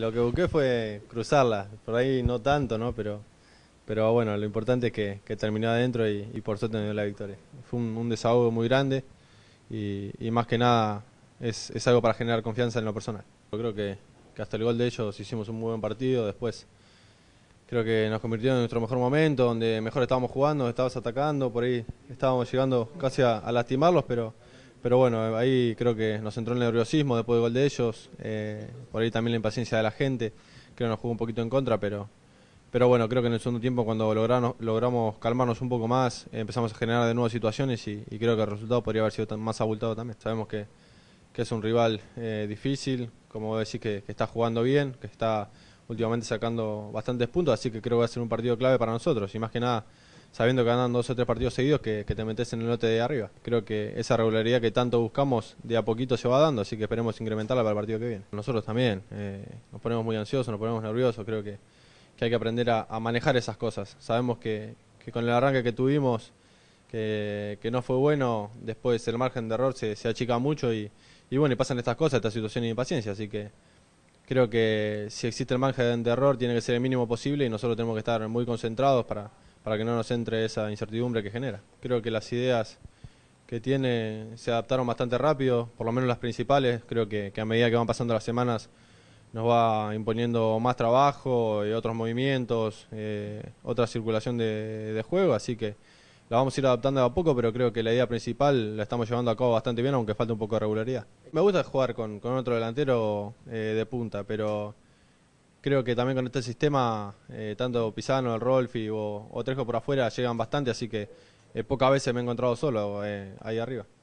Lo que busqué fue cruzarla, por ahí no tanto, ¿no? Pero, pero bueno, lo importante es que, que terminó adentro y, por eso me la victoria. Fue un, desahogo muy grande y, más que nada es, algo para generar confianza en lo personal. Yo creo que, hasta el gol de ellos hicimos un muy buen partido, después creo que nos convirtió en nuestro mejor momento, donde mejor estábamos jugando, estábamos atacando, por ahí estábamos llegando casi a lastimarlos, pero pero bueno, ahí creo que nos entró el nerviosismo después del gol de ellos, eh, por ahí también la impaciencia de la gente, creo que nos jugó un poquito en contra, pero, pero bueno, creo que en el segundo tiempo cuando logramos logramos calmarnos un poco más, empezamos a generar de nuevo situaciones y, creo que el resultado podría haber sido más abultado también. Sabemos que, es un rival eh, difícil, como decir que, que está jugando bien, que está últimamente sacando bastantes puntos, así que creo que va a ser un partido clave para nosotros y más que nada sabiendo que ganan dos o tres partidos seguidos, que, te metes en el lote de arriba. Creo que esa regularidad que tanto buscamos de a poquito se va dando, así que esperemos incrementarla para el partido que viene. Nosotros también eh, nos ponemos muy ansiosos, nos ponemos nerviosos, creo que, hay que aprender a, manejar esas cosas. Sabemos que, con el arranque que tuvimos, que, que, no fue bueno, después el margen de error se, se achica mucho y, y bueno, y pasan estas cosas, estas situaciones de impaciencia, así que creo que si existe el margen de error tiene que ser el mínimo posible y nosotros tenemos que estar muy concentrados para, para que no nos entre esa incertidumbre que genera. Creo que las ideas que tiene se adaptaron bastante rápido, por lo menos las principales, creo que, a medida que van pasando las semanas nos va imponiendo más trabajo y otros movimientos, eh, otra circulación de, juego, así que la vamos a ir adaptando a poco, pero creo que la idea principal la estamos llevando a cabo bastante bien, aunque falta un poco de regularidad. Me gusta jugar con, otro delantero eh, de punta, pero creo que también con este sistema, eh, tanto Pisano, el Rolfi o, o, Trejo por afuera llegan bastante, así que eh, pocas veces me he encontrado solo eh, ahí arriba.